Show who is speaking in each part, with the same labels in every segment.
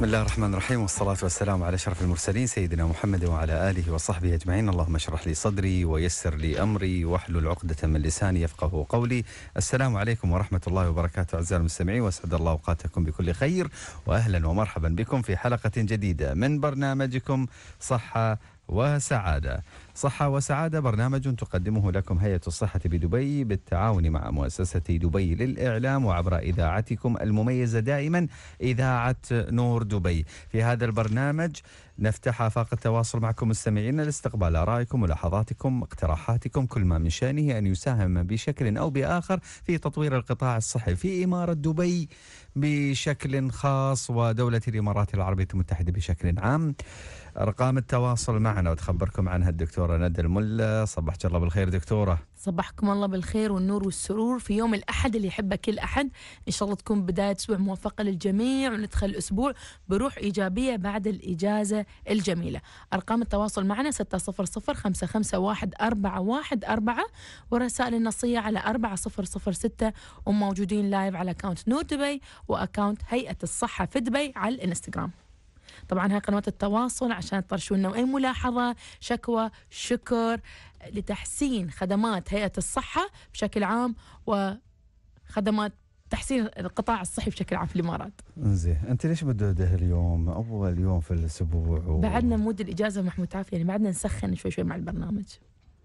Speaker 1: بسم الله الرحمن الرحيم والصلاة والسلام على شرف المرسلين سيدنا محمد وعلى آله وصحبه أجمعين اللهم اشرح لي صدري ويسر لي أمري واحلل عقدة من لساني يفقه قولي السلام عليكم ورحمة الله وبركاته أعزائي المستمعين وأسعد الله أوقاتكم بكل خير وأهلا ومرحبا بكم في حلقة جديدة من برنامجكم صحة وسعادة صحة وسعادة برنامج تقدمه لكم هيئة الصحة بدبي بالتعاون مع مؤسسة دبي للإعلام وعبر إذاعتكم المميزة دائما إذاعة نور دبي في هذا البرنامج نفتح آفاق التواصل معكم مستمعينا لاستقبال آرائكم ملاحظاتكم اقتراحاتكم كل ما من شأنه أن يساهم بشكل أو بآخر في تطوير القطاع الصحي في إمارة دبي بشكل خاص ودولة الإمارات العربية المتحدة بشكل عام أرقام التواصل معنا وتخبركم عنها الدكتور الدكتورة ندى الملا صبحك الله بالخير دكتورة
Speaker 2: صبحكم الله بالخير والنور والسرور في يوم الأحد اللي يحبه كل أحد إن شاء الله تكون بداية أسبوع موفقة للجميع وندخل الأسبوع بروح إيجابية بعد الإجازة الجميلة أرقام التواصل معنا 600 ورسائل النصية على 4006 وموجودين لايف على أكاونت نور دبي وأكاونت هيئة الصحة في دبي على الإنستغرام طبعا هاي قنوات التواصل عشان تطرشوا لنا أي ملاحظة شكوى شكر لتحسين خدمات هيئة الصحة بشكل عام وخدمات تحسين القطاع الصحي بشكل عام في الامارات.
Speaker 1: زين، انت ليش مدوده اليوم؟ اول يوم في الاسبوع و... بعدنا
Speaker 2: مود الاجازه محمود تعرف يعني بعدنا نسخن شوي شوي مع البرنامج.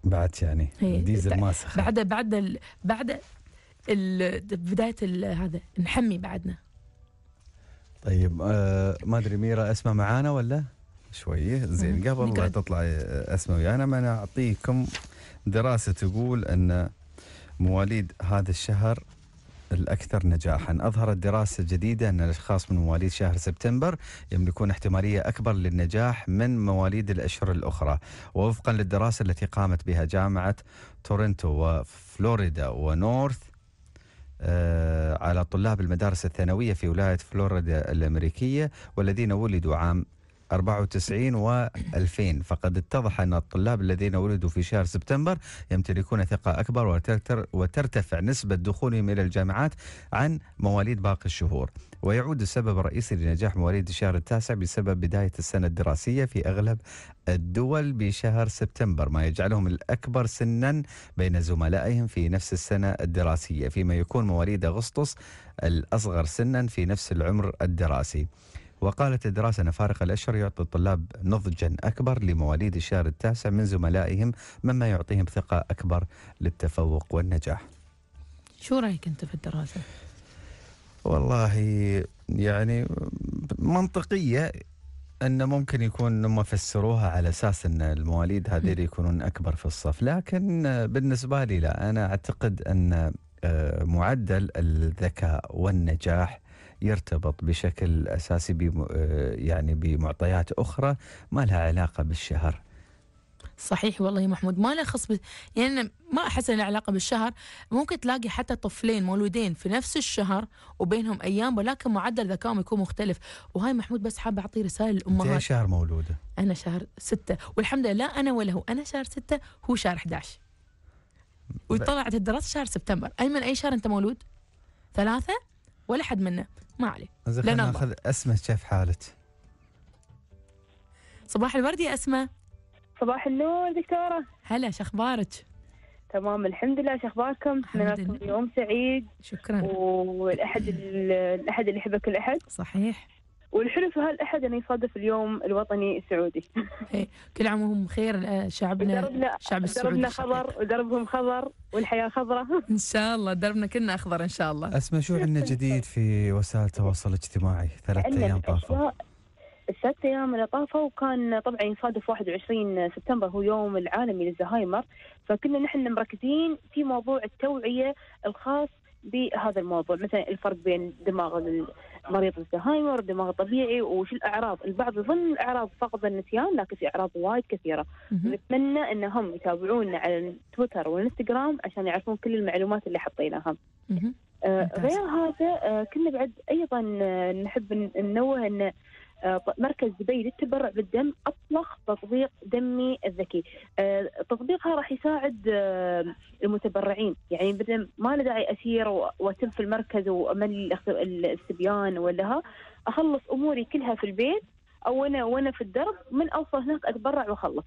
Speaker 1: بعد يعني ديزل ما سخن.
Speaker 2: بعد بعد بعد بدايه هذا نحمي بعدنا.
Speaker 1: طيب آه ما ادري ميرا اسمع معانا ولا شويه زين قبل لا تطلع آه، اسمع ويانا ما نعطيكم دراسه تقول ان مواليد هذا الشهر الأكثر نجاحا أظهرت دراسة جديدة أن الأشخاص من مواليد شهر سبتمبر يملكون احتمالية أكبر للنجاح من مواليد الأشهر الأخرى ووفقا للدراسة التي قامت بها جامعة تورنتو وفلوريدا ونورث آه، على طلاب المدارس الثانوية في ولاية فلوريدا الأمريكية والذين ولدوا عام 94 و2000 فقد اتضح أن الطلاب الذين ولدوا في شهر سبتمبر يمتلكون ثقة أكبر وترتفع نسبة دخولهم إلى الجامعات عن مواليد باقي الشهور ويعود السبب الرئيسي لنجاح مواليد الشهر التاسع بسبب بداية السنة الدراسية في أغلب الدول بشهر سبتمبر ما يجعلهم الأكبر سنا بين زملائهم في نفس السنة الدراسية فيما يكون مواليد أغسطس الأصغر سنا في نفس العمر الدراسي وقالت الدراسة أن فارق الأشهر يعطي الطلاب نضجا أكبر لمواليد الشهر التاسع من زملائهم مما يعطيهم ثقة أكبر للتفوق والنجاح
Speaker 2: شو رأيك أنت في الدراسة؟
Speaker 1: والله يعني منطقية أن ممكن يكون هم فسروها على أساس أن المواليد هذول يكونون أكبر في الصف لكن بالنسبة لي لا أنا أعتقد أن آه، معدل الذكاء والنجاح يرتبط بشكل اساسي بم يعني بمعطيات اخرى ما لها علاقه بالشهر
Speaker 2: صحيح والله يا محمود ما له خص يعني ما احس له علاقه بالشهر ممكن تلاقي حتى طفلين مولودين في نفس الشهر وبينهم ايام ولكن معدل ذكائهم يكون مختلف وهاي محمود بس حاب اعطي رساله للامهات انت شهر مولوده انا شهر ستة والحمد لله لا انا ولا هو انا شهر ستة هو شهر 11 وطلعت الدراسه شهر سبتمبر ايمن اي شهر انت مولود ثلاثه ولا حد منا ما عليه خلينا ناخذ
Speaker 1: اسماء شاف حالك
Speaker 2: صباح الورد يا اسماء صباح النور دكتورة هلا شخبارك تمام الحمد لله
Speaker 3: شخباركم أتمنى يوم سعيد شكرا والأحد الأحد اللي يحبك الأحد صحيح والحلو في الأحد انه يصادف اليوم الوطني السعودي إيه،
Speaker 2: كل عام وهم بخير شعبنا شعب السعودي دربنا خضر ودربهم خضر والحياة خضراء إن شاء الله دربنا كلنا أخضر إن شاء الله
Speaker 1: أسمع شو عندنا جديد في وسائل التواصل الاجتماعي ثلاث أيام
Speaker 3: طافوا الست ايام اللي طافوا وكان طبعا يصادف 21 سبتمبر هو يوم العالمي للزهايمر فكنا نحن مركزين في موضوع التوعيه الخاص بهذا الموضوع مثلا الفرق بين دماغ مريض الزهايمر دماغ طبيعي وش الاعراض البعض يظن الاعراض فقط النسيان لكن في اعراض وايد كثيره نتمنى انهم يتابعونا على تويتر والانستغرام عشان يعرفون كل المعلومات اللي حطيناها آه، غير هذا آه، كنا بعد ايضا آه، نحب ننوه ان آه، مركز دبي للتبرع بالدم اطلق تطبيق دمي الذكي آه، تطبيقها راح يساعد آه، المتبرعين يعني بدل ما له داعي اسير واتم في المركز وامل الاستبيان ولا اخلص اموري كلها في البيت او وانا وانا في الدرب من اوصل هناك اتبرع واخلص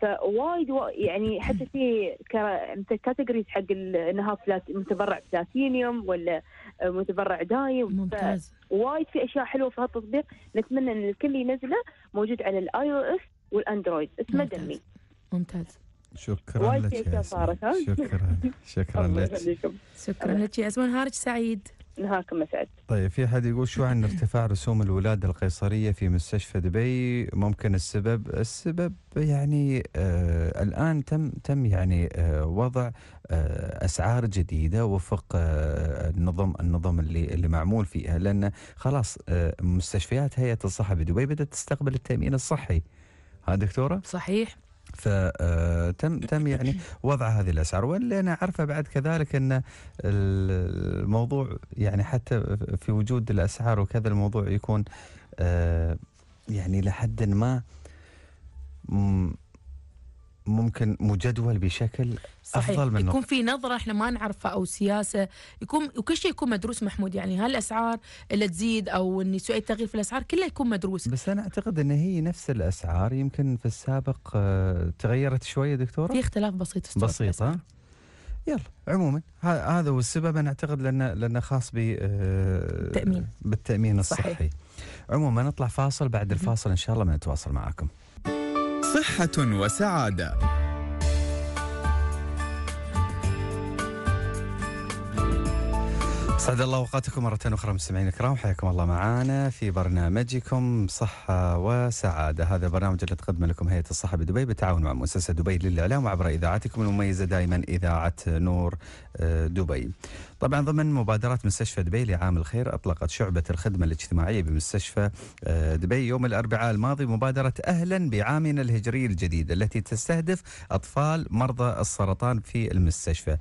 Speaker 3: فوايد يعني حتى في كاتيجوريز حق انها متبرع بلاتينيوم ولا متبرع دايم ممتاز وايد في اشياء حلوه في هالتطبيق نتمنى ان الكل ينزله موجود على الاي او اس والاندرويد
Speaker 2: اسمه دمي ممتاز شكرا لك يا صارت شكرا
Speaker 1: شكرا لك
Speaker 2: شكرا لك يا اسماء هارج سعيد نهاكم مسعد
Speaker 1: طيب في احد يقول شو عن ارتفاع رسوم الولاده القيصريه في مستشفى دبي ممكن السبب السبب يعني آه الان تم تم يعني آه وضع آه اسعار جديده وفق آه النظم النظم اللي اللي معمول فيها لان خلاص آه مستشفيات هيئه الصحه بدبي بدات تستقبل التامين الصحي ها دكتوره صحيح فتم آه، تم يعني وضع هذه الاسعار واللي انا عارفه بعد كذلك ان الموضوع يعني حتى في وجود الاسعار وكذا الموضوع يكون آه، يعني لحد ما ممكن مجدول بشكل صحيح. افضل من يكون
Speaker 2: في نظره احنا ما نعرفها او سياسه يكون وكل شيء يكون مدروس محمود يعني هالاسعار اللي تزيد او ان يسوي تغيير في الاسعار كله يكون مدروس
Speaker 1: بس انا اعتقد ان هي نفس الاسعار يمكن في السابق آه، تغيرت شويه دكتوره في اختلاف بسيط بسيطه يلا عموما هذا هو السبب انا اعتقد لانه لانه خاص ب آه، بالتامين بالتامين الصحي صحيح. عموما نطلع فاصل بعد الفاصل ان شاء الله بنتواصل معاكم صحة وسعادة سعد الله اوقاتكم مرة اخرى مستمعينا الكرام حياكم الله معنا في برنامجكم صحة وسعادة، هذا برنامج اللي تقدم لكم هيئة الصحة بدبي بالتعاون مع مؤسسة دبي للإعلام وعبر اذاعتكم المميزة دائما اذاعة نور آه، دبي. طبعا ضمن مبادرات مستشفى دبي لعام الخير اطلقت شعبه الخدمه الاجتماعيه بمستشفى آه، دبي يوم الاربعاء الماضي مبادره اهلا بعامنا الهجري الجديد التي تستهدف اطفال مرضى السرطان في المستشفى.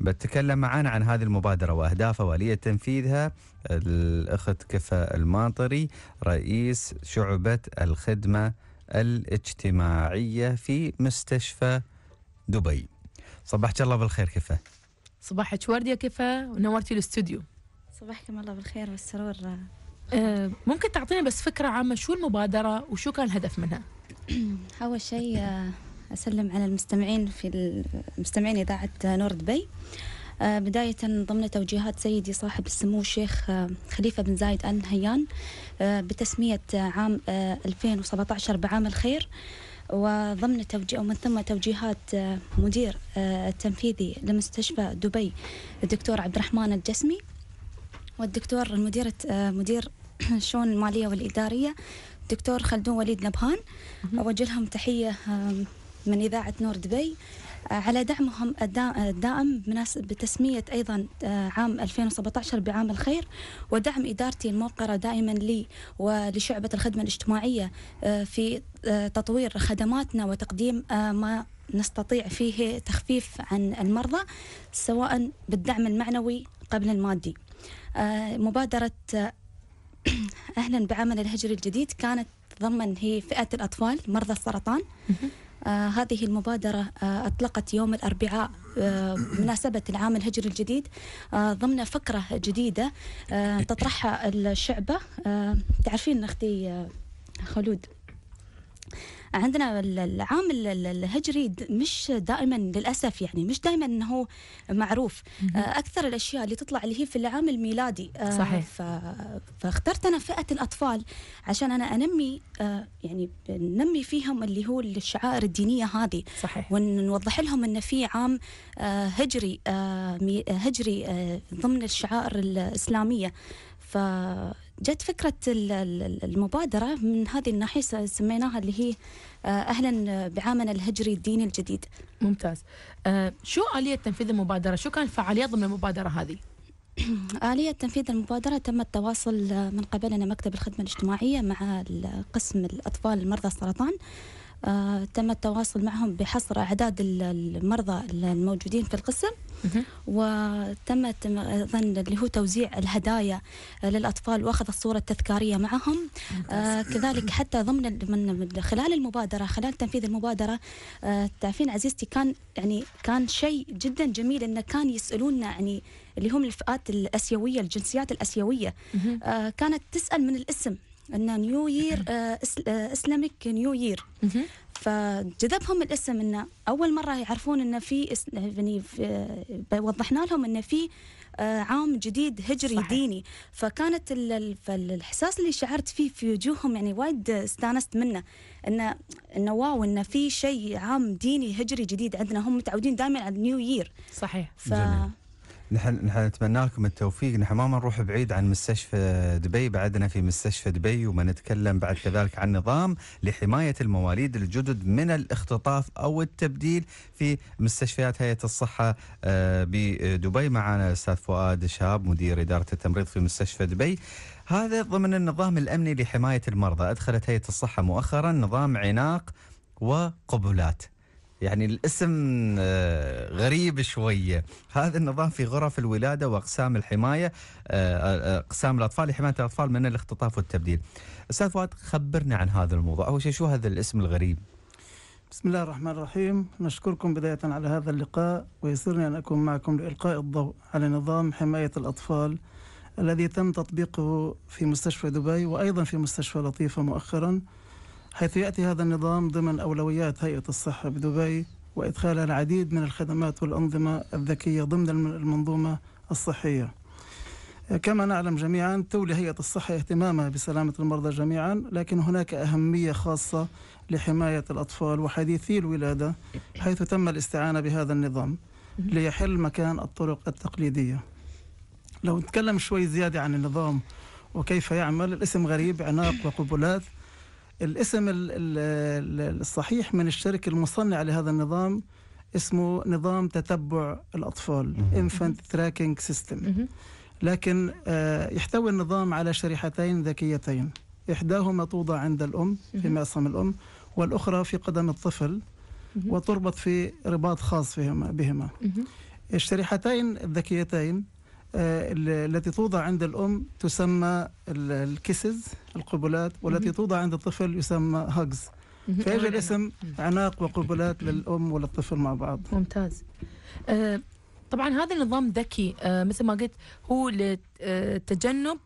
Speaker 1: بتكلم معنا عن هذه المبادره واهدافها واليه تنفيذها الاخت كفا الماطري رئيس شعبه الخدمه الاجتماعيه في مستشفى دبي. صبحك الله بالخير كفا.
Speaker 2: صباحك ورد يا كفا ونورتي الاستوديو
Speaker 4: صباحكم الله بالخير والسرور
Speaker 2: آه، ممكن تعطينا بس فكرة عامة شو المبادرة وشو كان الهدف منها
Speaker 4: أول شيء آه، أسلم على المستمعين في المستمعين إذاعة نور دبي آه، بداية ضمن توجيهات سيدي صاحب السمو الشيخ خليفة بن زايد آل نهيان بتسمية عام 2017 بعام الخير وضمن توجيه ومن ثم توجيهات آه، مدير آه، التنفيذي لمستشفى دبي الدكتور عبد الرحمن الجسمي والدكتور مديرة آه، مدير شؤون المالية والإدارية الدكتور خلدون وليد نبهان أوجه لهم تحية من إذاعة نور دبي على دعمهم الدائم بتسمية أيضا آه، عام 2017 بعام الخير ودعم إدارتي الموقرة دائما لي ولشعبة الخدمة الاجتماعية آه، في آه، تطوير خدماتنا وتقديم ما نستطيع فيه تخفيف عن المرضى سواء بالدعم المعنوي قبل المادي مبادرة أهلا بعمل الهجري الجديد كانت ضمن هي فئة الأطفال مرضى السرطان آه، هذه المبادرة آه، أطلقت يوم الأربعاء بمناسبة آه، العام الهجري الجديد ضمن فكرة جديدة تطرحها الشعبة تعرفين أختي خلود عندنا العام الهجري مش دائما للاسف يعني مش دائما انه معروف آه، اكثر الاشياء اللي تطلع اللي هي في العام الميلادي آه، صحيح فاخترت انا فئه الاطفال عشان انا انمي آه، يعني ننمي فيهم اللي هو الشعائر الدينيه هذه صحيح ونوضح لهم ان في عام هجري هجري ضمن الشعائر الاسلاميه ف جت فكرة المبادرة من هذه الناحية سميناها اللي هي آه، أهلا بعامنا الهجري الديني الجديد ممتاز آه شو آلية تنفيذ المبادرة شو
Speaker 2: كان الفعاليات ضمن المبادرة هذه
Speaker 4: آلية تنفيذ المبادرة تم التواصل من قبلنا مكتب الخدمة الاجتماعية مع قسم الأطفال المرضى السرطان آه، تم التواصل معهم بحصر أعداد المرضى الموجودين في القسم وتم ايضا اللي هو توزيع الهدايا للاطفال واخذ الصوره التذكاريه معهم آه، كذلك حتى ضمن من خلال المبادره خلال تنفيذ المبادره آه، تعرفين عزيزتي كان يعني كان شيء جدا جميل انه كان يسالونا يعني اللي هم الفئات الاسيويه الجنسيات الاسيويه كانت تسال من الاسم ان نيو يير اسلامك نيو يير فجذبهم الاسم انه اول مره يعرفون انه في يعني آه، وضحنا لهم انه في آه، عام جديد هجري صحيح. ديني فكانت الاحساس اللي شعرت فيه في وجوههم يعني وايد استانست منه انه انه واو انه في شيء عام ديني هجري جديد عندنا هم متعودين دائما على نيو يير صحيح ف... جميل.
Speaker 1: نحن نحن نتمنى لكم التوفيق نحن ما نروح بعيد عن مستشفى دبي بعدنا في مستشفى دبي وما نتكلم بعد كذلك عن نظام لحماية المواليد الجدد من الاختطاف أو التبديل في مستشفيات هيئة الصحة آه، بدبي معنا الأستاذ فؤاد شهاب مدير إدارة التمريض في مستشفى دبي هذا ضمن النظام الأمني لحماية المرضى أدخلت هيئة الصحة مؤخرا نظام عناق وقبلات يعني الاسم آه، غريب شوية هذا النظام في غرف الولادة وأقسام الحماية آه، آه، أقسام الأطفال لحماية الأطفال من الاختطاف والتبديل أستاذ فؤاد خبرنا عن هذا الموضوع أول شيء شو هذا الاسم الغريب
Speaker 5: بسم الله الرحمن الرحيم نشكركم بداية على هذا اللقاء ويسرني أن أكون معكم لإلقاء الضوء على نظام حماية الأطفال الذي تم تطبيقه في مستشفى دبي وأيضا في مستشفى لطيفة مؤخراً حيث يأتي هذا النظام ضمن أولويات هيئة الصحة بدبي وإدخال العديد من الخدمات والأنظمة الذكية ضمن المنظومة الصحية كما نعلم جميعا تولي هيئة الصحة اهتمامها بسلامة المرضى جميعا لكن هناك أهمية خاصة لحماية الأطفال وحديثي الولادة حيث تم الاستعانة بهذا النظام ليحل مكان الطرق التقليدية لو نتكلم شوي زيادة عن النظام وكيف يعمل الاسم غريب عناق وقبلات الاسم الصحيح من الشركة المصنعة لهذا النظام اسمه نظام تتبع الأطفال Infant Tracking System لكن آه، يحتوي النظام على شريحتين ذكيتين إحداهما توضع عند الأم في معصم الأم والأخرى في قدم الطفل وتربط في رباط خاص بهما الشريحتين الذكيتين آه، التي توضع عند الأم تسمى الكيسز القبلات والتي توضع عند الطفل يسمى هاجز فيجي الاسم عناق وقبلات للأم وللطفل مع بعض ممتاز
Speaker 2: آه، طبعا هذا النظام ذكي آه، مثل ما قلت هو لتجنب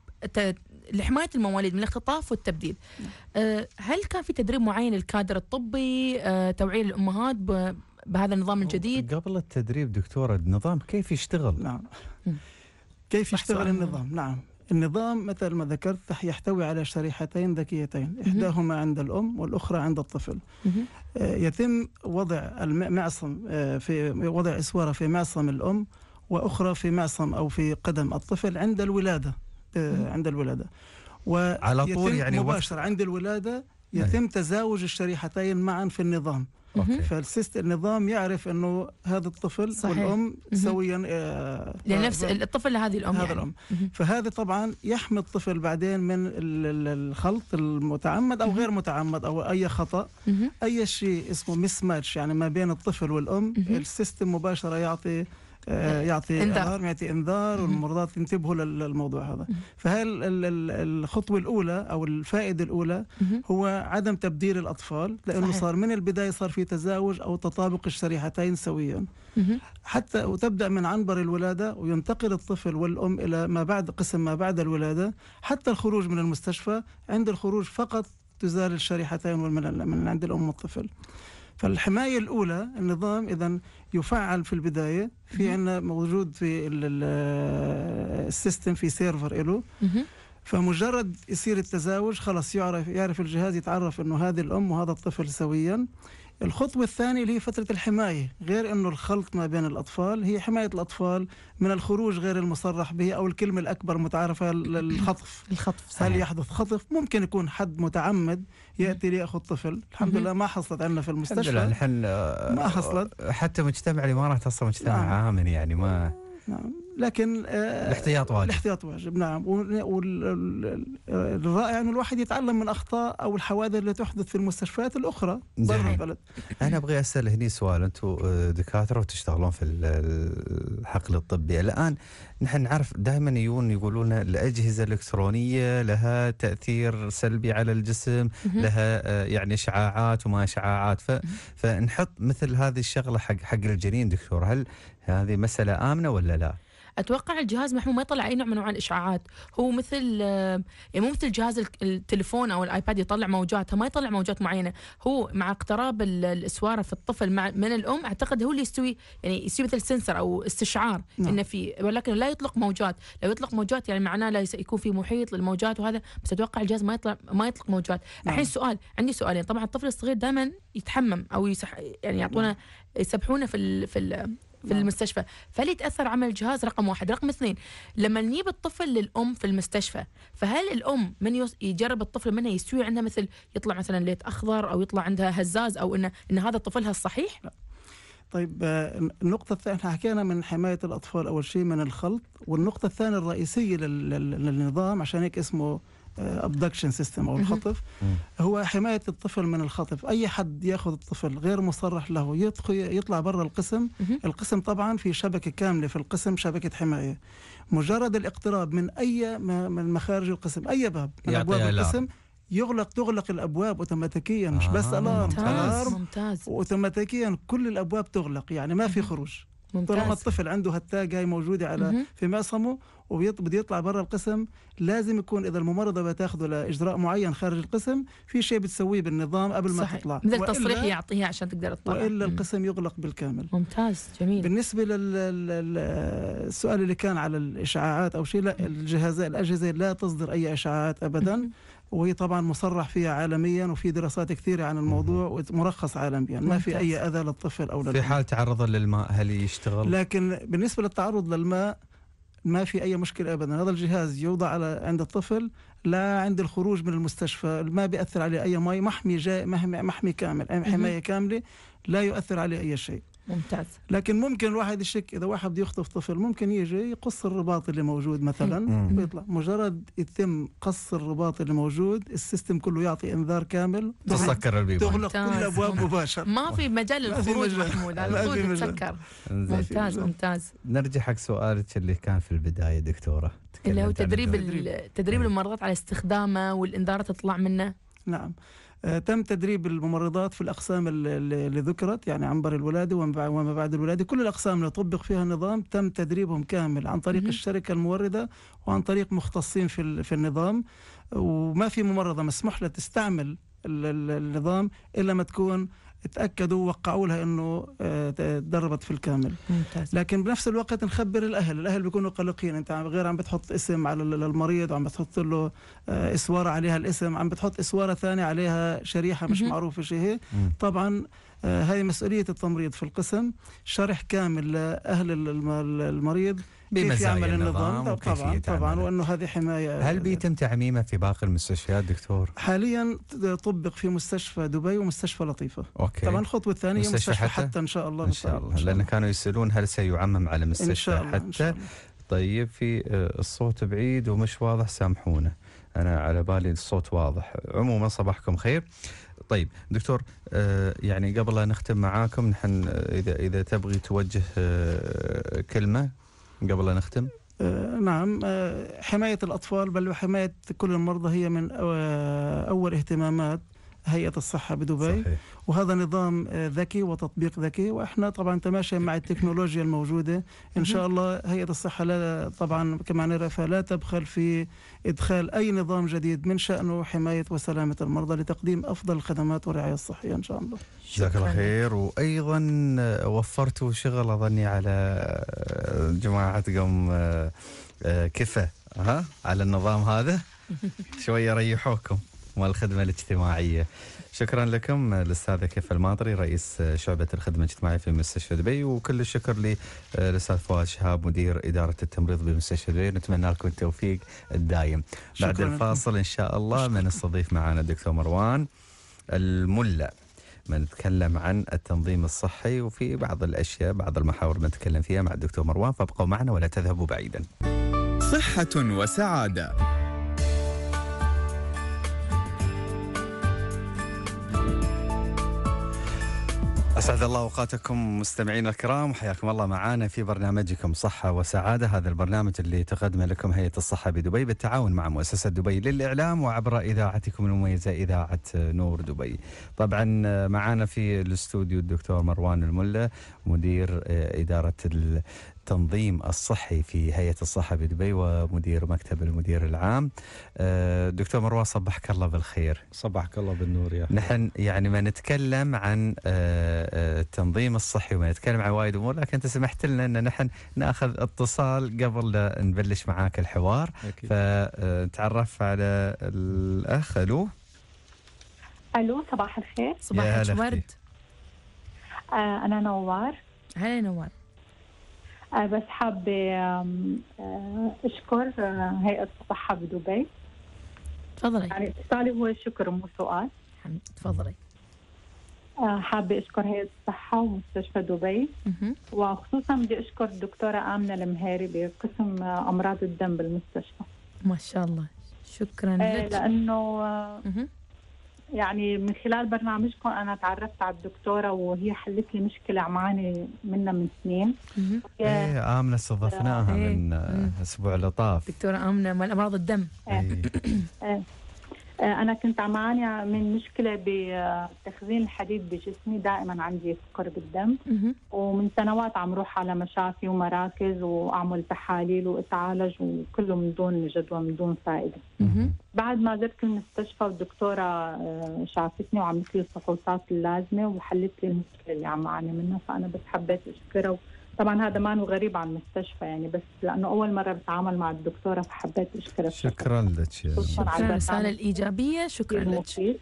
Speaker 2: لحماية المواليد من الاختطاف والتبديل هل كان في تدريب معين للكادر الطبي توعية الأمهات بهذا النظام الجديد
Speaker 1: قبل التدريب دكتورة النظام كيف
Speaker 5: يشتغل نعم كيف يشتغل النظام نعم النظام مثل ما ذكرت يحتوي على شريحتين ذكيتين إحداهما عند الأم والأخرى عند الطفل آه، يتم وضع المعصم آه، في وضع إسوارة في معصم الأم وأخرى في معصم أو في قدم الطفل عند الولادة آه، عند الولادة على طول يعني مباشرة عند الولادة يعني. يتم تزاوج الشريحتين معا في النظام فالسيست النظام يعرف انه هذا الطفل صحيح. والام سويا آه لنفس يعني
Speaker 2: الطفل لهذه الام هذا يعني. الام
Speaker 5: فهذا طبعا يحمي الطفل بعدين من الخلط المتعمد او غير متعمد او اي خطا اي شيء اسمه مس ماتش يعني ما بين الطفل والام السيستم مباشره يعطي آه، يعطي انذار يعطي انذار والمرضات ينتبهوا للموضوع هذا فهل الخطوه الاولى او الفائده الاولى هو عدم تبديل الاطفال لانه صحيح. صار من البدايه صار في تزاوج او تطابق الشريحتين سويا حتى وتبدا من عنبر الولاده وينتقل الطفل والام الى ما بعد قسم ما بعد الولاده حتى الخروج من المستشفى عند الخروج فقط تزال الشريحتين من عند الام والطفل فالحماية الأولى النظام إذا يفعل في البداية في عندنا موجود في آه، السيستم في سيرفر إله فمجرد يصير التزاوج خلاص يعرف يعرف الجهاز يتعرف انه هذه الام وهذا الطفل سويا الخطوة الثانية اللي هي فترة الحماية غير أنه الخلط ما بين الأطفال هي حماية الأطفال من الخروج غير المصرح به أو الكلمة الأكبر متعارفة الخطف الخطف صحيح. هل يحدث خطف ممكن يكون حد متعمد يأتي ليأخذ طفل الحمد لله ما حصلت عندنا في المستشفى الحمد لله
Speaker 1: نحن آه، ما حصلت حتى مجتمع الإمارات أصلا مجتمع نعم. آمن يعني ما
Speaker 5: نعم لكن آه، الاحتياط واجب الاحتياط واجب نعم والرائع انه الواحد يتعلم من اخطاء او الحوادث اللي تحدث في المستشفيات الاخرى برا البلد
Speaker 1: انا ابغي اسال هني سؤال انتم آه، دكاتره وتشتغلون في الحقل الطبي الان نحن نعرف دائما يجون يقولون الاجهزه الالكترونيه لها تاثير سلبي على الجسم لها آه، يعني اشعاعات وما اشعاعات فنحط مثل هذه الشغله حق حق الجنين دكتور هل هذه مساله امنه ولا لا؟
Speaker 2: اتوقع الجهاز محمول ما يطلع اي نوع من انواع الاشعاعات هو مثل آه، يعني مو مثل جهاز التليفون او الايباد يطلع موجات ما يطلع موجات معينه هو مع اقتراب الاسواره في الطفل مع من الام اعتقد هو اللي يستوي يعني يستوي مثل سنسر او استشعار نعم. انه في ولكن لا يطلق موجات لو يطلق موجات يعني معناه لا يكون في محيط للموجات وهذا بس اتوقع الجهاز ما يطلع ما يطلق موجات نعم. الحين سؤال عندي سؤالين طبعا الطفل الصغير دائما يتحمم او يسح يعني يعطونا يسبحونه في الـ في الـ في نعم. المستشفى يتأثر عمل الجهاز رقم واحد رقم اثنين لما نجيب الطفل للام في المستشفى فهل الام من يجرب الطفل منها يستوي عندها مثل يطلع مثلا ليت اخضر او يطلع عندها هزاز او ان ان هذا طفلها الصحيح لا.
Speaker 5: طيب آه، النقطة الثانية احنا حكينا من حماية الأطفال أول شيء من الخلط والنقطة الثانية الرئيسية للنظام عشان هيك اسمه ابدكشن آه، سيستم او الخطف هو حمايه الطفل من الخطف اي حد ياخذ الطفل غير مصرح له يدخل يطلع برا القسم القسم طبعا في شبكه كامله في القسم شبكه حمايه مجرد الاقتراب من اي من مخارج القسم اي باب من ابواب القسم يغلق تغلق الابواب اوتوماتيكيا آه مش بس الارم آه، ممتاز ممتاز اوتوماتيكيا كل الابواب تغلق يعني ما في خروج ممتاز. طالما الطفل عنده هالتاج هاي موجوده على في معصمه وبده يطلع برا القسم لازم يكون اذا الممرضه بتاخذه لاجراء معين خارج القسم في شيء بتسويه بالنظام قبل ما صحيح. تطلع مثل تصريح
Speaker 2: يعطيها عشان تقدر تطلع
Speaker 5: والا القسم يغلق بالكامل ممتاز جميل بالنسبه للسؤال اللي كان على الاشعاعات او شيء لا الجهاز الاجهزه لا تصدر اي اشعاعات ابدا وهي طبعا مصرح فيها عالميا وفي دراسات كثيره عن الموضوع ومرخص عالميا ما في اي اذى للطفل او للأم. في حال
Speaker 1: تعرض للماء هل يشتغل
Speaker 5: لكن بالنسبه للتعرض للماء ما في أي مشكلة أبدا هذا الجهاز يوضع على عند الطفل لا عند الخروج من المستشفى ما بيأثر عليه أي مي محمي جاي محمي, محمي كامل حماية كاملة لا يؤثر عليه أي شيء ممتاز لكن ممكن الواحد يشك اذا واحد بده يخطف طفل ممكن يجي يقص الرباط اللي موجود مثلا ويطلع مجرد يتم قص الرباط اللي موجود السيستم كله يعطي انذار كامل تسكر البيبان تغلق كل الابواب مباشره ما في مجال للخروج محمود الخروج تسكر ممتاز
Speaker 2: ممتاز
Speaker 1: نرجع حق
Speaker 5: سؤالك اللي كان في البدايه دكتوره اللي هو تدريب
Speaker 2: تدريب إيه. الممرضات على استخدامه والانذارات تطلع منه نعم
Speaker 5: آه، تم تدريب الممرضات في الأقسام اللي ذكرت يعني عنبر الولادة وما بعد الولادة كل الأقسام اللي طبق فيها النظام تم تدريبهم كامل عن طريق الشركة الموردة وعن طريق مختصين في في النظام وما في ممرضة مسموح لها تستعمل النظام إلا ما تكون اتاكدوا ووقعوا لها انه آه، تدربت في الكامل ممتاز. لكن بنفس الوقت نخبر الاهل الاهل بيكونوا قلقين انت غير عم بتحط اسم على المريض وعم بتحط له آه، اسواره عليها الاسم عم بتحط اسواره ثانيه عليها شريحه مش معروفه شيء طبعا آه، هذه مسؤولية التمريض في القسم شرح كامل لأهل المريض كيف يعمل النظام طبعا طبعا وانه هذه حمايه هل
Speaker 1: بيتم تعميمه في باقي المستشفيات دكتور؟
Speaker 5: حاليا طبق في مستشفى دبي ومستشفى لطيفه اوكي طبعا الخطوه الثانيه مستشفى, مستشفى حتى, حتى ان شاء الله ان شاء الله,
Speaker 1: الله. لان كانوا يسالون هل سيعمم على مستشفى إن شاء الله. حتى إن شاء الله. طيب في آه، الصوت بعيد ومش واضح سامحونا انا على بالي الصوت واضح عموما صباحكم خير طيب دكتور آه، يعني قبل لا نختم معاكم نحن آه، اذا اذا تبغي توجه آه، كلمه قبل لا نختم
Speaker 5: نعم حماية الأطفال بل وحماية كل المرضى هي من أول اهتمامات هيئه الصحه بدبي صحيح. وهذا نظام آه، ذكي وتطبيق ذكي واحنا طبعا تماشيا مع التكنولوجيا الموجوده ان شاء الله هيئه الصحه لا طبعا كما نعرف لا تبخل في ادخال اي نظام جديد من شانه حمايه وسلامه المرضى لتقديم افضل الخدمات والرعايه الصحيه ان شاء الله
Speaker 1: جزاك الله خير وايضا آه، وفرتوا شغل اظني على آه، جماعتكم كفه ها على النظام هذا شويه ريحوكم والخدمة الاجتماعيه. شكرا لكم الاستاذ كيف الماطري رئيس شعبه الخدمه الاجتماعيه في مستشفى دبي وكل الشكر للاستاذ فؤاد شهاب مدير اداره التمريض بمستشفى دبي نتمنى لكم التوفيق الدايم. بعد الفاصل ان شاء الله من نستضيف معنا الدكتور مروان الملا بنتكلم عن التنظيم الصحي وفي بعض الاشياء بعض المحاور بنتكلم فيها مع الدكتور مروان فابقوا معنا ولا تذهبوا بعيدا. صحة وسعادة اسعد الله اوقاتكم مستمعينا الكرام وحياكم الله معنا في برنامجكم صحه وسعاده هذا البرنامج اللي تقدمه لكم هيئه الصحه بدبي بالتعاون مع مؤسسه دبي للاعلام وعبر اذاعتكم المميزه اذاعه نور دبي. طبعا معنا في الاستوديو الدكتور مروان الملا مدير اداره التنظيم الصحي في هيئة الصحة بدبي ومدير مكتب المدير العام آه، دكتور مروان صبحك الله بالخير صبحك الله بالنور يا نحن يعني ما نتكلم عن آه، آه، التنظيم الصحي وما نتكلم عن وايد أمور لكن أنت سمحت لنا أن نحن نأخذ اتصال قبل لا نبلش معاك الحوار أكيد. فتعرف على الأخ ألو
Speaker 6: ألو صباح الخير صباح الورد أنا نوار هلا نوار آه، بس حابة آه، أشكر آه، هيئة الصحة بدبي تفضلي يعني اتصالي هو شكر مو سؤال تفضلي حابة أشكر هيئة الصحة ومستشفى دبي وخصوصا بدي أشكر الدكتورة آمنة المهيري بقسم أمراض الدم بالمستشفى
Speaker 2: ما شاء الله شكرا لك
Speaker 6: لأنه مه. يعني من خلال برنامجكم انا تعرفت على الدكتوره وهي حلت لي مشكله عماني منها من سنين ايه
Speaker 1: امنه استضفناها إيه. من إيه. اسبوع لطاف
Speaker 6: دكتوره امنه من امراض الدم إيه. آه، انا كنت عم اعاني من مشكله بتخزين آه، الحديد بجسمي دائما عندي فقر بالدم ومن سنوات عم روح على مشافي ومراكز واعمل تحاليل واتعالج وكله من دون جدوى من دون فائده بعد ما زرت المستشفى والدكتوره آه، شافتني وعملت لي الفحوصات اللازمه وحلت لي المشكله اللي عم اعاني منها فانا بس حبيت اشكرها طبعا هذا ما هو غريب عن المستشفى يعني بس لانه اول مره بتعامل مع الدكتوره فحبيت اشكرك
Speaker 1: شكرا لك يا شكرا
Speaker 6: على الايجابيه شكرا لك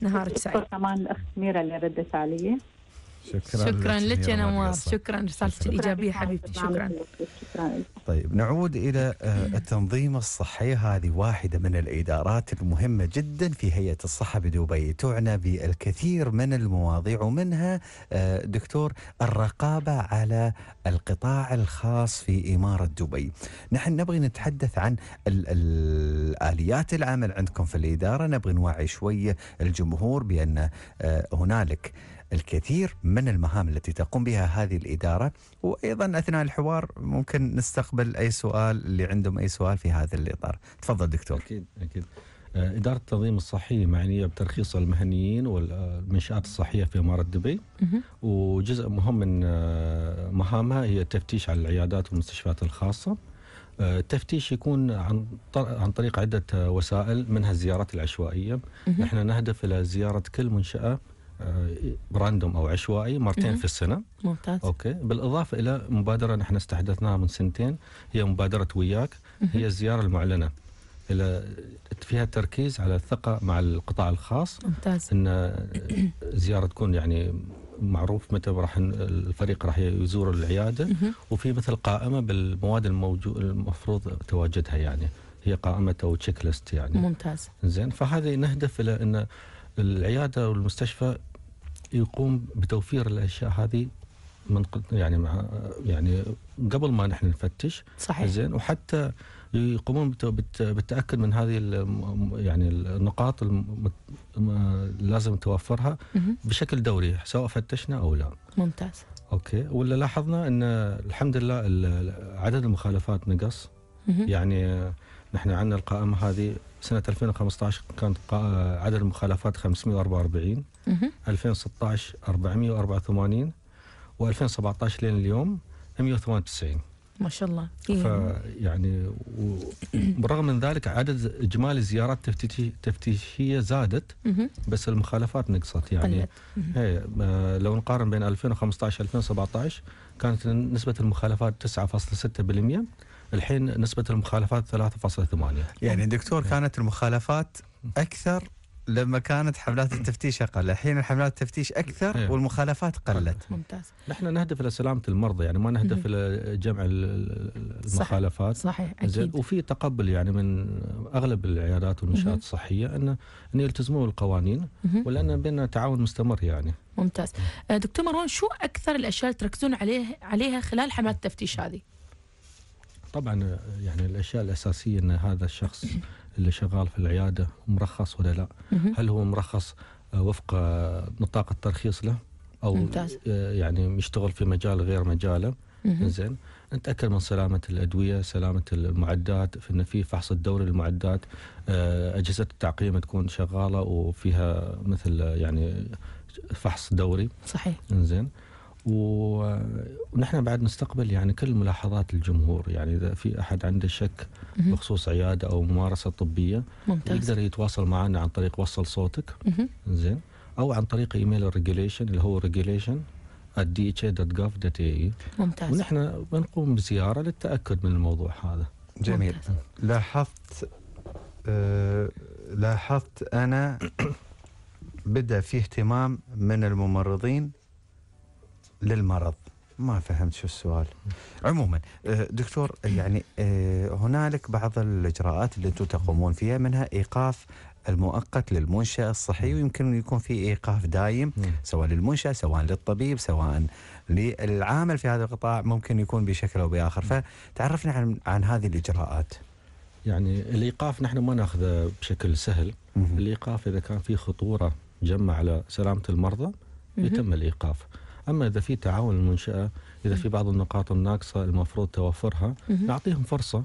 Speaker 6: نهارك سعيد كمان الاخت ميرا اللي ردت علي
Speaker 1: شكرا, شكرا لك يا نوار
Speaker 2: شكرا رسالتك الايجابيه حبيبتي شكرا
Speaker 1: طيب نعود الى آه، التنظيم الصحي هذه واحده من الادارات المهمه جدا في هيئه الصحه بدبي تعنى بالكثير من المواضيع ومنها آه، دكتور الرقابه على القطاع الخاص في اماره دبي نحن نبغي نتحدث عن الاليات العمل عندكم في الاداره نبغي نوعي شويه الجمهور بان آه، هنالك الكثير من المهام التي تقوم بها هذه الإدارة وأيضا أثناء الحوار ممكن
Speaker 7: نستقبل أي سؤال اللي عندهم أي سؤال في هذا الإطار تفضل دكتور أكيد أكيد آه، إدارة التنظيم الصحي معنية بترخيص المهنيين والمنشآت الصحية في إمارة دبي وجزء مهم من آه، مهامها هي التفتيش على العيادات والمستشفيات الخاصة آه، التفتيش يكون عن عن طريق عده وسائل منها الزيارات العشوائيه نحن نهدف الى زياره كل منشاه آه، براندوم او عشوائي مرتين مم. نعم. في السنه ممتاز اوكي بالاضافه الى مبادره نحن استحدثناها من سنتين هي مبادره وياك مم. هي الزياره المعلنه الى فيها التركيز على الثقه مع القطاع الخاص ممتاز ان زياره تكون يعني معروف متى راح الفريق راح يزور العياده مم. وفي مثل قائمه بالمواد الموجود المفروض تواجدها يعني هي قائمه او تشيك ليست يعني ممتاز زين فهذه نهدف الى ان العياده والمستشفى يقوم بتوفير الاشياء هذه من يعني مع يعني قبل ما نحن نفتش صحيح زين وحتى يقومون بالتاكد من هذه يعني النقاط لازم توفرها بشكل دوري سواء فتشنا او لا ممتاز اوكي ولا لاحظنا ان الحمد لله عدد المخالفات نقص
Speaker 2: يعني
Speaker 7: نحن عندنا القائمه هذه سنه 2015 كانت عدد المخالفات 544 2016 484 و2017 لين اليوم 198 ما شاء الله فيعني وبرغم من ذلك عدد اجمالي الزيارات التفتيشيه زادت بس المخالفات نقصت يعني طيب. هي إيه، لو نقارن بين 2015 2017 كانت نسبه المخالفات 9.6% الحين نسبه المخالفات 3.8 يعني دكتور كانت المخالفات
Speaker 1: اكثر لما كانت حملات التفتيش اقل، الحين حملات التفتيش اكثر إيه.
Speaker 7: والمخالفات قلت. ممتاز. نحن نهدف الى سلامه المرضى يعني ما نهدف الى جمع المخالفات. صحيح صحيح. اكيد. وفي تقبل يعني من اغلب العيادات والمنشات الصحيه ان ان يلتزمون بالقوانين ولان بيننا تعاون مستمر يعني.
Speaker 2: ممتاز. أه، دكتور مروان شو اكثر الاشياء اللي تركزون عليه عليها خلال حملات التفتيش هذه؟
Speaker 7: طبعا يعني الاشياء الاساسيه ان هذا الشخص اللي شغال في العياده مرخص ولا لا؟ هل هو مرخص آه، وفق آه، نطاق الترخيص له؟ او ممتاز. آه، يعني يشتغل في مجال غير مجاله زين نتاكد من سلامه الادويه، سلامه المعدات، في ان في فحص الدوري للمعدات، اجهزه التعقيم تكون شغاله وفيها مثل يعني فحص دوري صحيح زين ونحن بعد نستقبل يعني كل ملاحظات الجمهور يعني اذا في احد عنده شك بخصوص عياده او ممارسه طبيه ممتاز. يقدر يتواصل معنا عن طريق وصل صوتك زين او عن طريق ايميل الريجوليشن اللي هو ريجوليشن dha.gov.ae ممتاز ونحن بنقوم بزياره للتاكد من الموضوع هذا جميل ممتاز. لاحظت أه
Speaker 1: لاحظت انا بدا في اهتمام من الممرضين للمرض ما فهمت شو السؤال عموما آه، دكتور يعني آه، هنالك بعض الاجراءات اللي انتم تقومون فيها منها ايقاف المؤقت للمنشأ الصحي ويمكن يكون في إيقاف دايم سواء للمنشأ سواء للطبيب سواء للعامل في هذا القطاع ممكن يكون بشكل أو بآخر فتعرفنا
Speaker 7: عن, عن هذه الإجراءات يعني الإيقاف نحن ما ناخذه بشكل سهل الإيقاف إذا كان في خطورة جمة على سلامة المرضى يتم الإيقاف اما اذا في تعاون المنشاه اذا في بعض النقاط الناقصه المفروض توفرها نعطيهم فرصه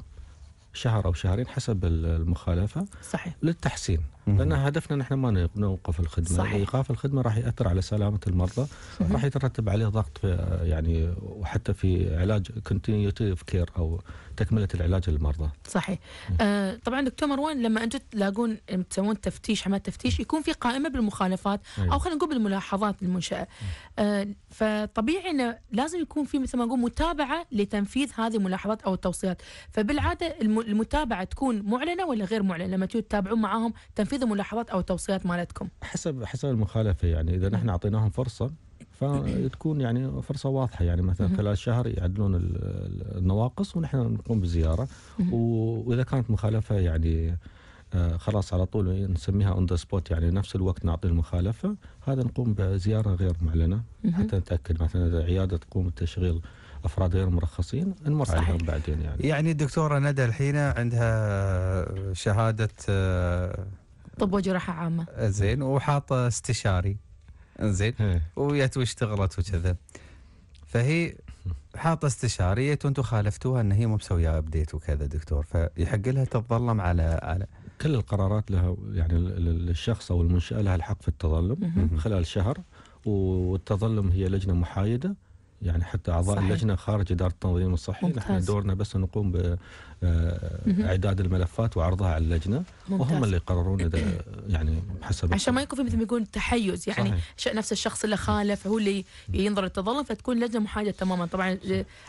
Speaker 7: شهر او شهرين حسب المخالفه صحيح للتحسين لان هدفنا نحن ما نوقف الخدمه صحيح. ايقاف الخدمه راح ياثر على سلامه المرضى صحيح. راح يترتب عليه ضغط في يعني وحتى في علاج اوف كير او تكمله العلاج للمرضى
Speaker 2: صحيح آه طبعا دكتور مروان لما انتم تلاقون تسوون تفتيش عمل تفتيش يكون في قائمه بالمخالفات أيوه. او خلينا نقول بالملاحظات للمنشاه آه فطبيعي انه لازم يكون في مثل ما نقول متابعه لتنفيذ هذه الملاحظات او التوصيات فبالعاده المتابعه تكون معلنه ولا غير معلنه لما تتابعون معاهم تنفيذ تنفيذوا ملاحظات او توصيات مالتكم؟
Speaker 7: حسب حسب المخالفه يعني اذا نحن اعطيناهم فرصه فتكون يعني فرصة واضحة يعني مثلا خلال شهر يعدلون النواقص ونحن نقوم بزيارة وإذا كانت مخالفة يعني آه، خلاص على طول نسميها اون ذا سبوت يعني نفس الوقت نعطي المخالفة هذا نقوم بزيارة غير معلنة حتى نتأكد مثلا إذا عيادة تقوم بتشغيل افراد غير مرخصين نمر عليهم بعدين يعني
Speaker 1: يعني الدكتوره ندى الحين عندها شهاده آه،
Speaker 2: طب وجراحه عامه
Speaker 1: زين وحاطه استشاري زين ويت واشتغلت وكذا فهي حاطه استشاريه وانتم خالفتوها ان هي
Speaker 7: مو مسويه ابديت وكذا دكتور فيحق لها تتظلم على على كل القرارات لها يعني الشخص او المنشاه لها الحق في التظلم خلال شهر والتظلم هي لجنه محايده يعني حتى اعضاء صحيح. اللجنه خارج اداره التنظيم الصحي ممتاز. نحن دورنا بس نقوم اعداد الملفات وعرضها على اللجنه ممتاز. وهم اللي يقررون اذا يعني
Speaker 2: حسب عشان ما يكون في مثل ما يقول تحيز يعني صحيح. نفس الشخص اللي خالف هو اللي ينظر للتظلم فتكون لجنه محايده تماما طبعا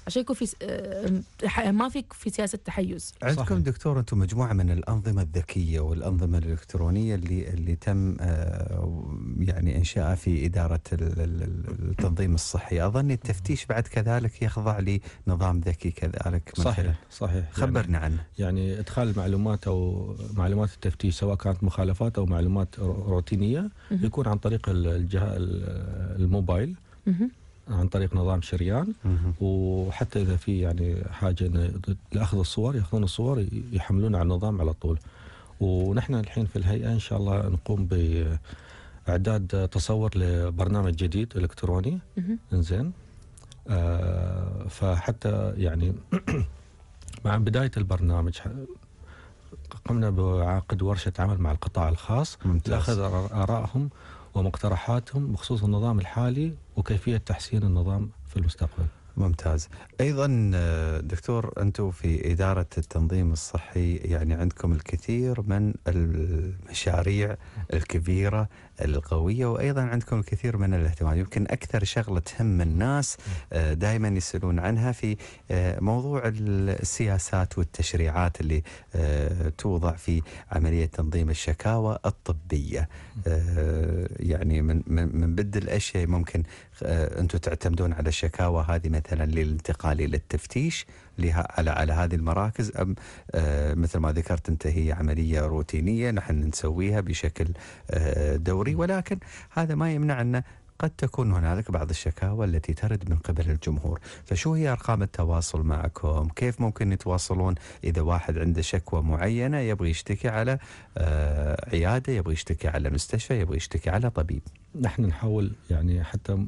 Speaker 2: عشان يكون في آه، ما في في سياسه تحيز
Speaker 1: عندكم دكتور انتم مجموعه من الانظمه الذكيه والانظمه الالكترونيه اللي اللي تم آه، يعني انشائها في اداره التنظيم الصحي اظن التفتيش بعد كذلك يخضع لنظام ذكي كذلك صحيح
Speaker 7: صحيح خبر أخبرنا عنه يعني إدخال المعلومات أو معلومات التفتيش سواء كانت مخالفات أو معلومات روتينية يكون عن طريق الجهاز الموبايل عن طريق نظام شريان وحتى اذا في يعني حاجه لاخذ الصور ياخذون الصور يحملون على النظام على طول ونحن الحين في الهيئه ان شاء الله نقوم باعداد تصور لبرنامج جديد الكتروني زين آه فحتى يعني مع بداية البرنامج قمنا بعقد ورشة عمل مع القطاع الخاص ممتاز. لأخذ آرائهم ومقترحاتهم بخصوص النظام الحالي وكيفية تحسين النظام في المستقبل
Speaker 1: ممتاز ايضا دكتور انتم في اداره التنظيم الصحي يعني عندكم الكثير من المشاريع الكبيره القوية وأيضا عندكم الكثير من الاهتمام يمكن أكثر شغلة تهم الناس آه، دائما يسألون عنها في آه، موضوع السياسات والتشريعات اللي آه، توضع في عملية تنظيم الشكاوى الطبية يعني من, من بد الأشياء ممكن أنتم تعتمدون على الشكاوى هذه مثلا للانتقال إلى التفتيش على على هذه المراكز ام آه، مثل ما ذكرت انت هي عمليه روتينيه نحن نسويها بشكل آه، دوري ولكن هذا ما يمنع ان قد تكون هنالك بعض الشكاوى التي ترد من قبل الجمهور فشو هي أرقام التواصل معكم كيف ممكن يتواصلون إذا واحد عنده شكوى معينة يبغي يشتكي على آه، عيادة يبغي يشتكي على مستشفى يبغي يشتكي على طبيب
Speaker 7: نحن نحاول يعني حتى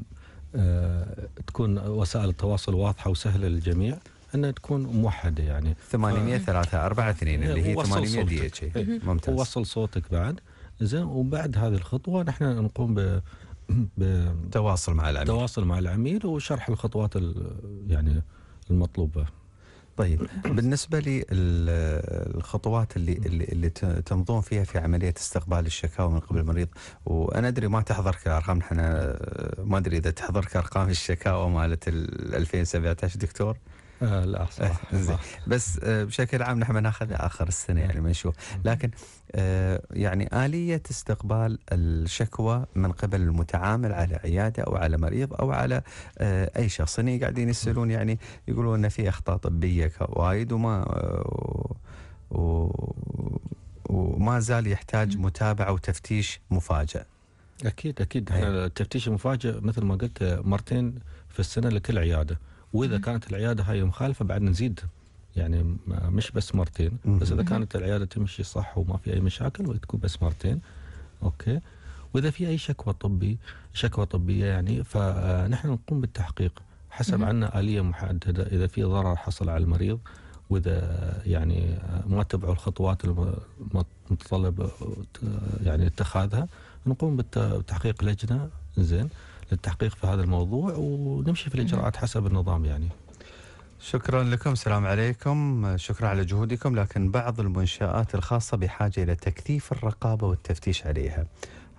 Speaker 7: تكون وسائل التواصل واضحة وسهلة للجميع انها تكون موحده يعني 800 3 4 2 اللي هي 800 دي اتش إيه. ممتاز وصل صوتك بعد زين وبعد هذه الخطوه نحن نقوم ب تواصل مع العميل تواصل مع العميل وشرح الخطوات يعني المطلوبه طيب
Speaker 1: بالنسبة للخطوات الخطوات اللي اللي تمضون فيها في عملية استقبال الشكاوى من قبل المريض وأنا أدري ما تحضر كأرقام نحن آه، ما أدري إذا تحضر كأرقام الشكاوى مالت 2017 دكتور آه، لا صح زين بس آه، بشكل عام نحن ناخذ اخر السنه يعني ما نشوف لكن آه، يعني اليه استقبال الشكوى من قبل المتعامل على عياده او على مريض او على اي شخص هني يعني قاعدين يسالون يعني يقولون ان في اخطاء طبيه وايد وما و وما زال يحتاج متابعه وتفتيش مفاجئ
Speaker 7: اكيد اكيد إيه. التفتيش المفاجئ مثل ما قلت مرتين في السنه لكل عياده واذا كانت العياده هاي مخالفه بعد نزيد يعني مش بس مرتين بس اذا كانت العياده تمشي صح وما في اي مشاكل تكون بس مرتين اوكي واذا في اي شكوى طبي شكوى طبيه يعني فنحن نقوم بالتحقيق حسب عنا اليه محدده اذا في ضرر حصل على المريض واذا يعني ما تبعوا الخطوات المتطلب يعني اتخاذها نقوم بتحقيق لجنه زين للتحقيق في هذا الموضوع ونمشي في الإجراءات نعم. حسب النظام يعني شكرا لكم السلام
Speaker 1: عليكم شكرا على جهودكم لكن بعض المنشآت الخاصة بحاجة إلى تكثيف الرقابة والتفتيش عليها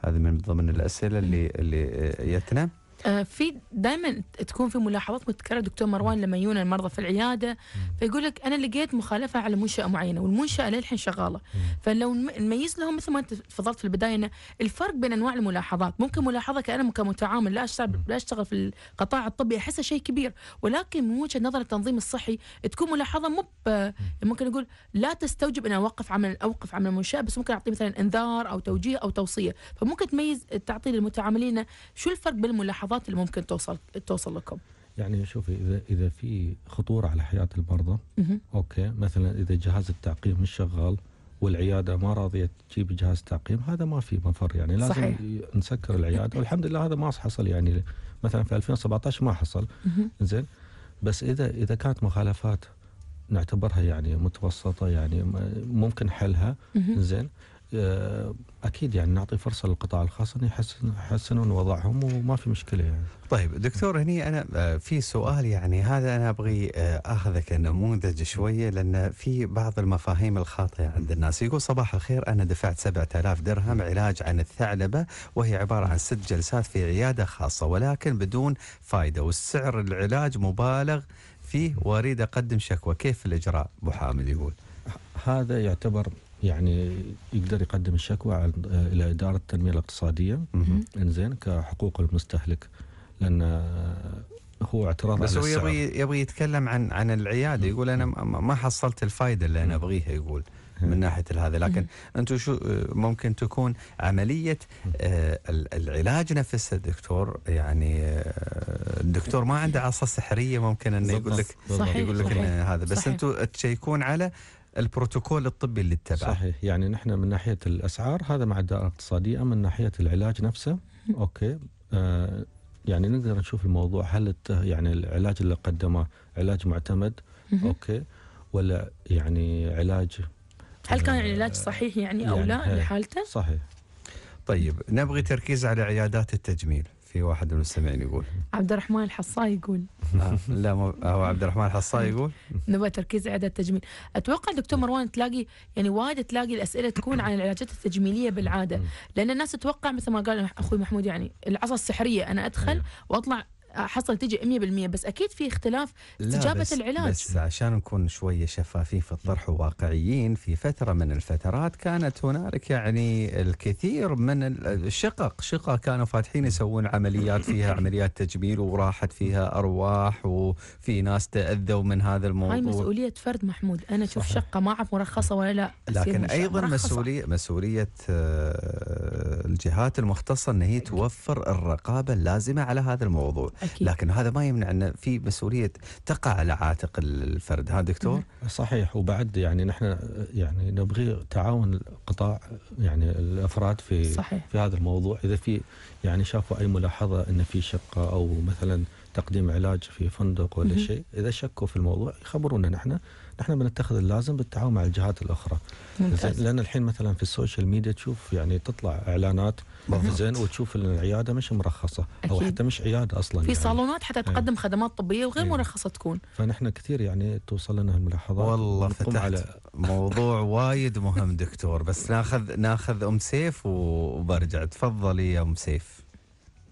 Speaker 1: هذه من ضمن الأسئلة اللي, اللي جتنا
Speaker 2: آه، في دائما تكون في ملاحظات متكرره دكتور مروان لما يجون المرضى في العياده فيقول لك انا لقيت مخالفه على منشاه معينه والمنشاه للحين شغاله فلو نميز لهم مثل ما انت تفضلت في البدايه انه الفرق بين انواع الملاحظات ممكن ملاحظه كانا كمتعامل لا اشتغل لا اشتغل في القطاع الطبي احسها شيء كبير ولكن من وجهه نظر التنظيم الصحي تكون ملاحظه مو ممكن نقول لا تستوجب ان اوقف عمل اوقف عمل المنشاه بس ممكن اعطيه مثلا انذار او توجيه او توصيه فممكن تميز تعطي للمتعاملين شو الفرق بين الملاحظات الملاحظات اللي ممكن توصل توصل لكم
Speaker 7: يعني شوفي اذا اذا في خطوره على حياه المرضى اوكي مثلا اذا جهاز التعقيم مش شغال والعياده ما راضيه تجيب جهاز تعقيم هذا ما في مفر يعني لازم صحيح. نسكر العياده والحمد لله هذا ما حصل يعني مثلا في 2017 ما حصل زين بس اذا اذا كانت مخالفات نعتبرها يعني متوسطه يعني ممكن حلها زين آه، اكيد يعني نعطي فرصه للقطاع الخاص ان يحسن يحسنون وضعهم وما في مشكله يعني. طيب
Speaker 1: دكتور هني انا آه، في سؤال يعني هذا انا ابغي آه، اخذك نموذج شويه لان في بعض المفاهيم الخاطئه عند الناس يقول صباح الخير انا دفعت 7000 درهم علاج عن الثعلبه وهي عباره عن ست جلسات في عياده خاصه ولكن بدون فائده والسعر العلاج مبالغ فيه واريد اقدم شكوى كيف الاجراء ابو حامد يقول
Speaker 7: هذا يعتبر يعني يقدر يقدم الشكوى آه، الى اداره التنميه الاقتصاديه انزين كحقوق المستهلك لان هو اعتراض بس هو يبغي
Speaker 1: يبغي يتكلم عن عن العياده يقول انا ما حصلت الفائده اللي انا ابغيها يقول من ناحيه هذا لكن انتم شو آه، ممكن تكون عمليه آه، العلاج نفسه دكتور يعني الدكتور ما عنده عصا سحريه ممكن انه يقول لك يقول لك هذا بس انتم تشيكون على البروتوكول الطبي اللي اتبعه صحيح
Speaker 7: يعني نحن من ناحيه الاسعار هذا مع الدائره الاقتصاديه اما من ناحيه العلاج نفسه اوكي آه يعني نقدر نشوف الموضوع هل يعني العلاج اللي قدمه علاج معتمد اوكي ولا يعني علاج
Speaker 2: هل كان آه، العلاج صحيح يعني, يعني او لا لحالته؟
Speaker 7: صحيح
Speaker 1: طيب نبغي تركيز على عيادات التجميل في واحد من المستمعين يقول
Speaker 2: عبد الرحمن الحصاي يقول
Speaker 1: آه، لا هو عبد الرحمن الحصاي يقول
Speaker 2: نبغى تركيز اعداد تجميل اتوقع دكتور مروان تلاقي يعني وايد تلاقي الاسئله تكون عن العلاجات التجميليه بالعاده لان الناس تتوقع مثل ما قال اخوي محمود يعني العصا السحريه انا ادخل أيوه. واطلع حصل تجي 100% بس اكيد في اختلاف استجابه بس العلاج بس
Speaker 1: عشان نكون شويه شفافين في الطرح وواقعيين في فتره من الفترات كانت هنالك يعني الكثير من الشقق شقق كانوا فاتحين يسوون عمليات فيها عمليات تجميل وراحت فيها ارواح وفي ناس تاذوا من هذا الموضوع هاي مسؤوليه
Speaker 2: فرد محمود انا اشوف شقه ما اعرف مرخصه ولا لا لكن ايضا مسؤوليه
Speaker 1: مسؤوليه آه، الجهات المختصه ان هي توفر الرقابه اللازمه على هذا الموضوع
Speaker 7: أكيد. لكن هذا ما يمنع ان في مسؤوليه تقع على عاتق الفرد ها دكتور نعم. صحيح وبعد يعني نحن يعني نبغي تعاون قطاع يعني الافراد في صحيح. في هذا الموضوع اذا في يعني شافوا اي ملاحظه ان في شقه او مثلا تقديم علاج في فندق ولا شيء اذا شكوا في الموضوع يخبرونا نحن نحن بنتخذ اللازم بالتعاون مع الجهات الاخرى ممتاز. لان الحين مثلا في السوشيال ميديا تشوف يعني تطلع اعلانات زين وتشوف ان العياده مش مرخصه أكيد. او حتى مش عياده اصلا في يعني.
Speaker 2: صالونات حتى إيه. تقدم أيه. خدمات طبيه وغير أيه. مرخصه تكون
Speaker 7: فنحن كثير يعني توصل لنا الملاحظات
Speaker 1: والله فتحت على موضوع وايد مهم دكتور بس ناخذ ناخذ ام سيف وبرجع تفضلي يا ام سيف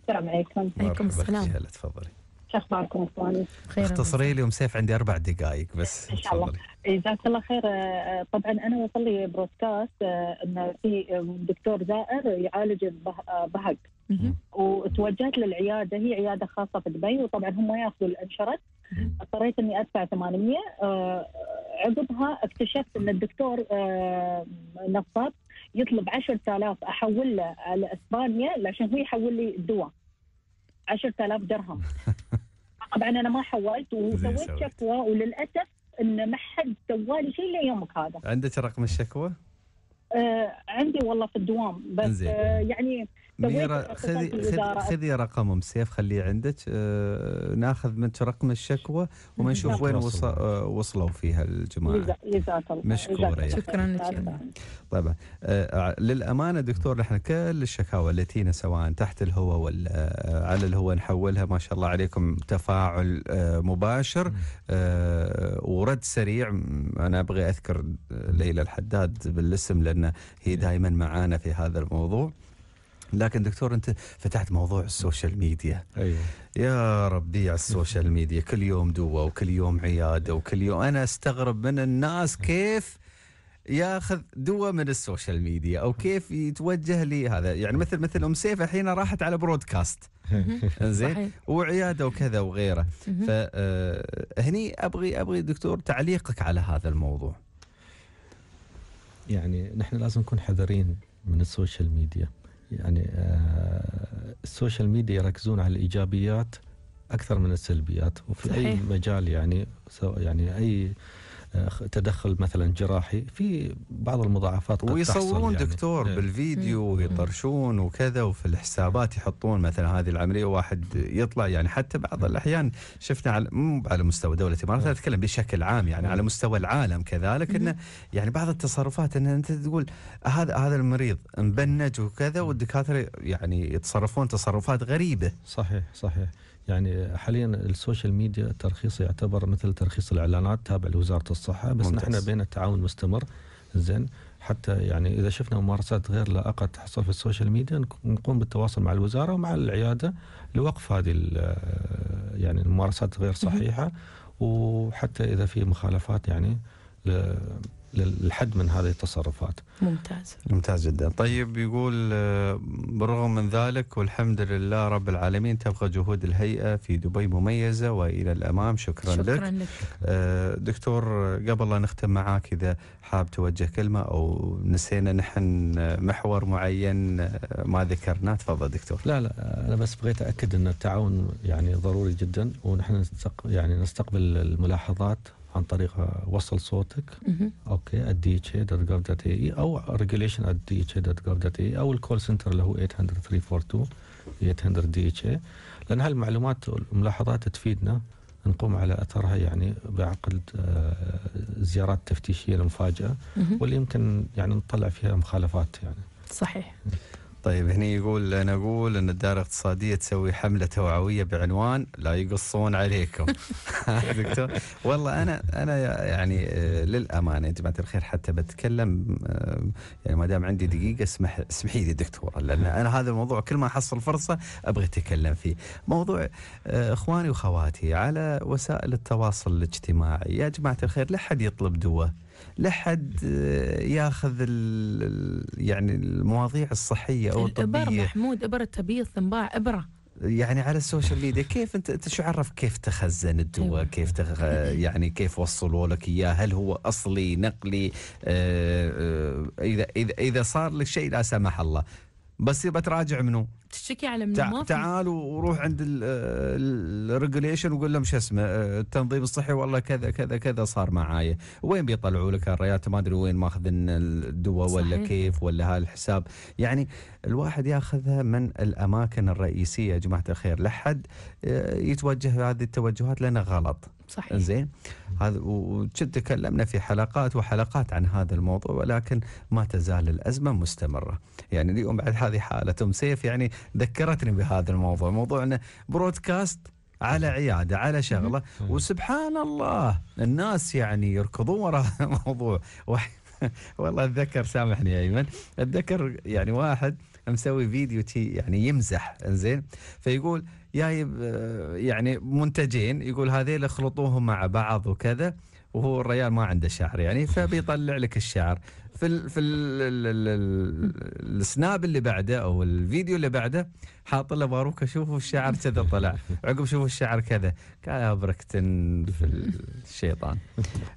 Speaker 6: السلام عليكم عليكم السلام
Speaker 1: تفضلي
Speaker 6: شو اخباركم اخواني؟ اختصري
Speaker 1: لي سيف عندي اربع دقائق بس ان شاء الله
Speaker 6: جزاك الله خير آه، آه، طبعا انا وصل لي برودكاست آه، ان في دكتور
Speaker 3: زائر يعالج البهق وتوجهت للعياده هي عياده خاصه في دبي وطبعا هم ياخذوا الانشرت اضطريت اني ادفع 800 عقبها اكتشفت ان الدكتور نصاب يطلب 10000 احول له على اسبانيا عشان هو يحول لي الدواء 10000 درهم طبعا انا ما حولت وسويت شكوى وللاسف ان ما حد
Speaker 6: سوى لي شيء ليومك هذا
Speaker 1: عندك رقم الشكوى؟
Speaker 6: آه عندي والله في الدوام بس آه يعني خذي خذي, خذي
Speaker 1: رقم ام سيف خليه عندك آه ناخذ منك رقم الشكوى وما نشوف وين وص... آه وصلوا فيها الجماعه
Speaker 6: جزاك الله مشكوره شكرا لك
Speaker 1: طبعا آه،, آه للامانه دكتور نحن كل الشكاوى التي تينا سواء تحت الهواء ولا آه، على الهواء نحولها ما شاء الله عليكم تفاعل آه، مباشر ورد سريع انا ابغي اذكر ليلى الحداد بالاسم لان هي إيه. دائما معانا في هذا الموضوع لكن دكتور انت فتحت موضوع السوشيال ميديا ايوه يا ربي على السوشيال ميديا كل يوم دواء وكل يوم عياده وكل يوم انا استغرب من الناس كيف ياخذ دواء من السوشيال ميديا او كيف يتوجه لي هذا يعني مثل مثل ام سيف الحين راحت على برودكاست
Speaker 7: زين
Speaker 1: وعياده وكذا وغيره فهني آه، ابغي ابغي دكتور تعليقك على هذا
Speaker 7: الموضوع يعني نحن لازم نكون حذرين من السوشيال ميديا يعني آه، السوشيال ميديا يركزون على الايجابيات اكثر من السلبيات وفي صحيح. اي مجال يعني يعني اي تدخل مثلا جراحي في بعض المضاعفات قد ويصورون يعني.
Speaker 1: دكتور إيه. بالفيديو ويطرشون وكذا وفي الحسابات يحطون مثلا هذه العمليه واحد يطلع يعني حتى بعض الاحيان شفنا على مو على مستوى دوله الامارات اتكلم بشكل عام يعني على مستوى العالم كذلك انه يعني بعض التصرفات ان انت تقول هذا هذا المريض مبنج
Speaker 7: وكذا والدكاتره يعني يتصرفون تصرفات غريبه صحيح صحيح يعني حاليا السوشيال ميديا الترخيص يعتبر مثل ترخيص الاعلانات تابع لوزاره الصحه بس ممتاز. نحن بين التعاون مستمر زين حتى يعني اذا شفنا ممارسات غير لائقه تحصل في السوشيال ميديا نقوم بالتواصل مع الوزاره ومع العياده لوقف هذه يعني الممارسات غير صحيحه وحتى اذا في مخالفات يعني للحد من هذه التصرفات ممتاز ممتاز جدا طيب
Speaker 1: يقول آه، بالرغم من ذلك والحمد لله رب العالمين تبقى جهود الهيئة في دبي مميزة وإلى الأمام شكرا, شكرا لك, لك. آه، دكتور آه، قبل لا نختم معاك إذا حاب توجه كلمة أو نسينا نحن محور معين ما ذكرناه تفضل دكتور
Speaker 7: لا لا أنا بس بغيت أكد أن التعاون يعني ضروري جدا ونحن يعني نستقبل الملاحظات عن طريق وصل صوتك اوكي اتش اي دوت دوت اي او اتش اي دوت دوت اي او الكول سنتر اللي هو 800 342 800 دي اتش اي لان هالمعلومات والملاحظات تفيدنا نقوم على اثرها يعني بعقد آه، زيارات تفتيشيه المفاجئه واللي يمكن يعني نطلع فيها مخالفات يعني
Speaker 2: صحيح
Speaker 1: طيب هني يقول انا اقول ان الدائره الاقتصاديه تسوي حمله توعويه بعنوان لا يقصون عليكم دكتور والله انا انا يعني آه، للامانه يا جماعه الخير حتى بتكلم آه، يعني ما دام عندي دقيقه اسمح اسمحي لي دكتوره لان انا هذا الموضوع كل ما احصل فرصه ابغى اتكلم فيه موضوع آه، اخواني واخواتي على وسائل التواصل الاجتماعي يا جماعه الخير لا حد يطلب دواء لحد آه، ياخذ يعني المواضيع الصحيه او الطبيه الابر
Speaker 2: محمود ابره تبيض تنباع ابره
Speaker 1: يعني على السوشيال ميديا كيف انت انت شو عرف كيف تخزن الدواء أيوة. كيف تخ... يعني كيف وصلوا لك اياه هل هو اصلي نقلي آه، آه، اذا اذا اذا صار لك شيء لا سمح الله بس بتراجع منو
Speaker 2: تشتكي على منو تع... ما تعال
Speaker 1: وروح عند الريجوليشن وقول لهم شو اسمه آه، التنظيم الصحي والله كذا كذا كذا صار معايا وين بيطلعوا لك الريات ما ادري وين ماخذين الدواء ولا كيف ولا هالحساب يعني الواحد ياخذها من الاماكن الرئيسيه يا جماعه الخير لحد آه، يتوجه هذه التوجهات لانه غلط
Speaker 2: صحيح زين
Speaker 1: هذا وجد تكلمنا في حلقات وحلقات عن هذا الموضوع ولكن ما تزال الازمه مستمره يعني اليوم بعد هذه حاله ام سيف يعني ذكرتني بهذا الموضوع موضوعنا برودكاست على عياده على شغله وسبحان الله الناس يعني يركضون وراء هذا الموضوع والله اتذكر سامحني يا ايمن اتذكر يعني واحد مسوي فيديو تي يعني يمزح انزين فيقول جايب آه، يعني منتجين يقول هذيل اخلطوهم مع بعض وكذا وهو الريال ما عنده شعر يعني فبيطلع لك الشعر في الـ في الـ الـ الـ السناب اللي بعده او الفيديو اللي بعده حاط له باروكه شوفوا الشعر كذا طلع عقب شوفوا الشعر كذا قال ابركتن في الشيطان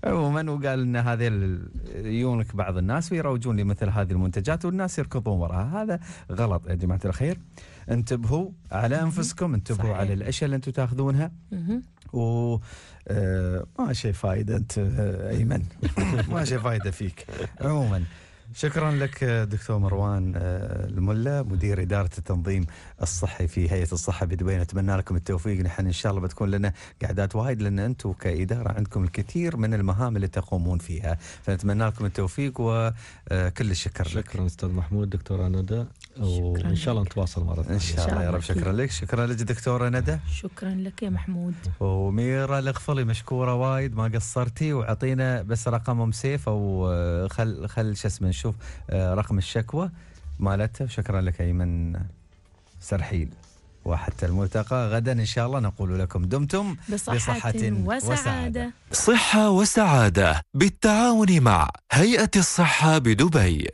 Speaker 1: عموما وقال ان هذه يونك بعض الناس ويروجون لمثل هذه المنتجات والناس يركضون وراها هذا غلط يا جماعه الخير انتبهوا على انفسكم انتبهوا صحيح. على الاشياء اللي انتم تاخذونها و آه، ما شي فايده انت آه، ايمن ما شي فايده فيك عموما شكرا لك آه، دكتور مروان الملا مدير اداره التنظيم الصحي في هيئه الصحه بدبي نتمنى لكم التوفيق نحن ان شاء الله بتكون لنا قعدات وايد لان انتم كاداره عندكم الكثير من المهام اللي تقومون فيها فنتمنى لكم التوفيق وكل الشكر شكرا لك. استاذ محمود دكتور ندى وان شاء الله نتواصل مره ثانيه ان شاء الله يا رب شكرا لك شكرا لك دكتوره ندى
Speaker 2: شكرا لك يا محمود
Speaker 1: وميرا الغفلي مشكوره وايد ما قصرتي وعطينا بس رقمهم سيف او آه، خل خل شو اسمه نشوف آه، رقم الشكوى مالتها وشكرا لك ايمن سرحيل وحتى الملتقى غدا ان شاء الله نقول لكم دمتم بصحة, بصحة وسعادة. وسعادة صحة وسعادة بالتعاون مع هيئة الصحة بدبي